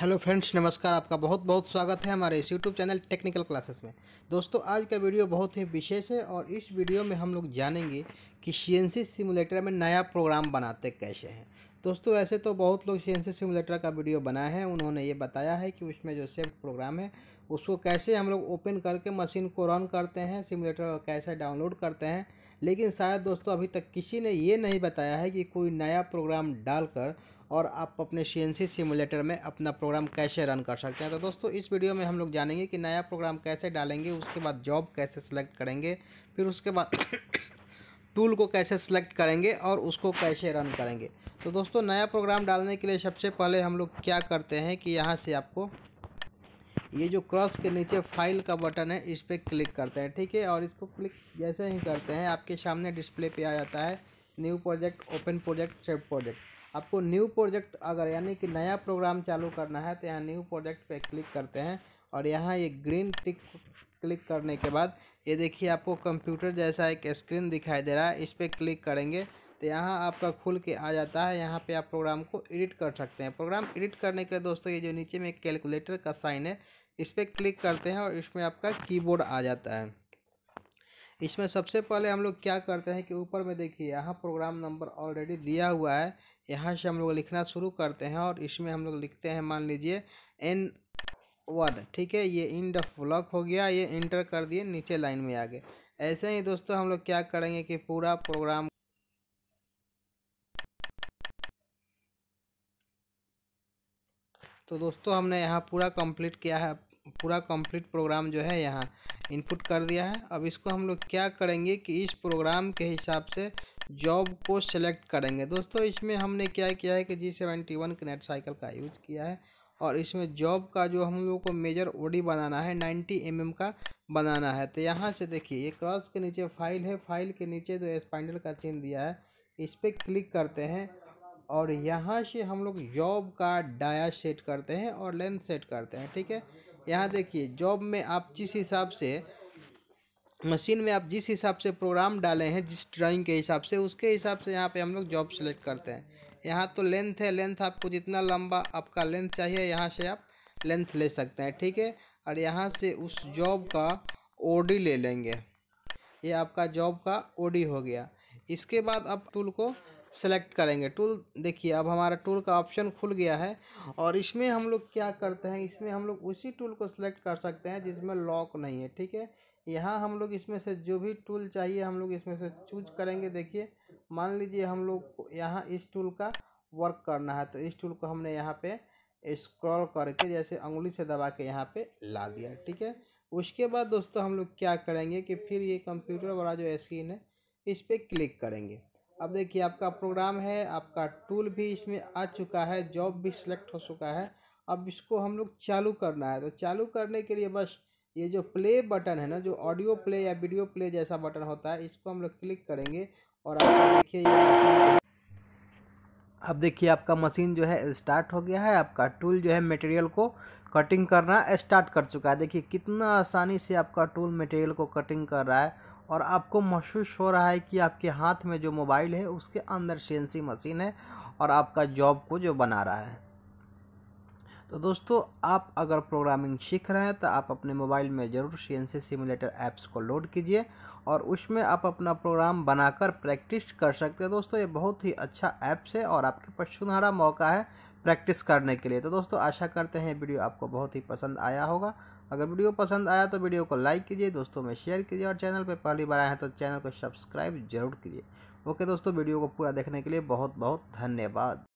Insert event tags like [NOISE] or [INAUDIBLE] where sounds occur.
hello friends नमस्कार आपका बहुत बहुत स्वागत है हमारे इस यूट्यूब चैनल टेक्निकल क्लासेस में दोस्तों आज का वीडियो बहुत ही विशेष है और इस वीडियो में हम लोग जानेंगे कि सी सिमुलेटर में नया प्रोग्राम बनाते कैसे हैं दोस्तों ऐसे तो बहुत लोग सी सिमुलेटर का वीडियो बनाए हैं उन्होंने ये बताया है कि उसमें जो सेफ्ट प्रोग्राम है उसको कैसे हम लोग ओपन करके मशीन को रन करते हैं सिमुलेटर कैसे डाउनलोड करते हैं लेकिन शायद दोस्तों अभी तक किसी ने ये नहीं बताया है कि कोई नया प्रोग्राम डालकर और आप अपने सी सिमुलेटर में अपना प्रोग्राम कैसे रन कर सकते हैं तो दोस्तों इस वीडियो में हम लोग जानेंगे कि नया प्रोग्राम कैसे डालेंगे उसके बाद जॉब कैसे सेलेक्ट करेंगे फिर उसके बाद टूल [COUGHS] को कैसे सेलेक्ट करेंगे और उसको कैसे रन करेंगे तो दोस्तों नया प्रोग्राम डालने के लिए सबसे पहले हम लोग क्या करते हैं कि यहाँ से आपको ये जो क्रॉस के नीचे फाइल का बटन है इस पर क्लिक करते हैं ठीक है और इसको क्लिक जैसे ही करते हैं आपके सामने डिस्प्ले पे आ जाता है new project open project save project आपको न्यू प्रोजेक्ट अगर यानी कि नया प्रोग्राम चालू करना है तो यहाँ न्यू प्रोजेक्ट पे क्लिक करते हैं और यहाँ ये ग्रीन टिक क्लिक करने के बाद ये देखिए आपको कंप्यूटर जैसा एक स्क्रीन दिखाई दे रहा है इस पर क्लिक करेंगे तो यहाँ आपका खुल के आ जाता है यहाँ पे आप प्रोग्राम को एडिट कर सकते हैं प्रोग्राम एडिट करने के लिए दोस्तों ये जो नीचे में कैलकुलेटर का साइन है इस पर क्लिक करते हैं और इसमें आपका कीबोर्ड आ जाता है इसमें सबसे पहले हम लोग क्या करते हैं कि ऊपर में देखिए यहाँ प्रोग्राम नंबर ऑलरेडी दिया हुआ है यहाँ से हम लोग लिखना शुरू करते हैं और इसमें हम लोग लिखते हैं मान लीजिए एन वन ठीक है ये इंड ऑफ ब्लॉक हो गया ये इंटर कर दिए नीचे लाइन में आ गए ऐसे ही दोस्तों हम लोग क्या करेंगे कि पूरा प्रोग्राम तो दोस्तों हमने यहाँ पूरा कंप्लीट किया है पूरा कंप्लीट प्रोग्राम जो है यहाँ इनपुट कर दिया है अब इसको हम लोग क्या करेंगे कि इस प्रोग्राम के हिसाब से जॉब को सेलेक्ट करेंगे दोस्तों इसमें हमने क्या किया है कि G seventy one net cycle का यूज़ किया है और इसमें जॉब का जो हम लोगों को मेजर ओडी बनाना है नाइन्टी एम mm का बनाना है तो यहाँ से देखिए ये क्रॉस के नीचे फाइल है फाइल के नीचे जो स्पाइंडल का चिन्ह दिया है इस पर क्लिक करते हैं और यहाँ से हम लोग जॉब का डाया सेट करते हैं और लेंथ सेट करते हैं ठीक है यहाँ देखिए जॉब में आप जिस हिसाब से मशीन में आप जिस हिसाब से प्रोग्राम डाले हैं जिस ड्राइंग के हिसाब से उसके हिसाब से यहाँ पे हम लोग जॉब सेलेक्ट करते हैं यहाँ तो लेंथ है लेंथ आपको जितना लंबा आपका लेंथ चाहिए यहाँ से आप लेंथ ले सकते हैं ठीक है और यहाँ से उस जॉब का ओडी ले लेंगे ये आपका जॉब का ओडी हो गया इसके बाद आप टूल को सेलेक्ट करेंगे टूल देखिए अब हमारा टूल का ऑप्शन खुल गया है और इसमें हम लोग क्या करते हैं इसमें हम लोग उसी टूल को सिलेक्ट कर सकते हैं जिसमें लॉक नहीं है ठीक है यहाँ हम लोग इसमें से जो भी टूल चाहिए हम लोग इसमें से चूज करेंगे देखिए मान लीजिए हम लोग को यहाँ इस टूल का वर्क करना है तो इस टूल को हमने यहाँ पे स्क्रॉल करके जैसे अंगुली से दबा के यहाँ पे ला दिया ठीक है उसके बाद दोस्तों हम लोग क्या करेंगे कि फिर ये कंप्यूटर वाला जो स्क्रीन है इस पर क्लिक करेंगे अब देखिए आपका प्रोग्राम है आपका टूल भी इसमें आ चुका है जॉब भी सिलेक्ट हो चुका है अब इसको हम लोग चालू करना है तो चालू करने के लिए बस ये जो प्ले बटन है ना जो ऑडियो प्ले या वीडियो प्ले जैसा बटन होता है इसको हम लोग क्लिक करेंगे और आप देखिए अब देखिए आपका मशीन जो है स्टार्ट हो गया है आपका टूल जो है मटेरियल को कटिंग करना स्टार्ट कर चुका है देखिए कितना आसानी से आपका टूल मटेरियल को कटिंग कर रहा है और आपको महसूस हो रहा है कि आपके हाथ में जो मोबाइल है उसके अंदर सी मशीन है और आपका जॉब को जो बना रहा है तो दोस्तों आप अगर प्रोग्रामिंग सीख रहे हैं तो आप अपने मोबाइल में ज़रूर C N C simulator apps को लोड कीजिए और उसमें आप अपना प्रोग्राम बनाकर प्रैक्टिस कर सकते हैं दोस्तों ये बहुत ही अच्छा ऐप्स है और आपके पास सुनहरा मौका है प्रैक्टिस करने के लिए तो दोस्तों आशा करते हैं वीडियो आपको बहुत ही पसंद आया होगा अगर वीडियो पसंद आया तो वीडियो को लाइक कीजिए दोस्तों में शेयर कीजिए और चैनल पर पहली बार आए हैं तो चैनल को सब्सक्राइब जरूर कीजिए ओके दोस्तों वीडियो को पूरा देखने के लिए बहुत बहुत धन्यवाद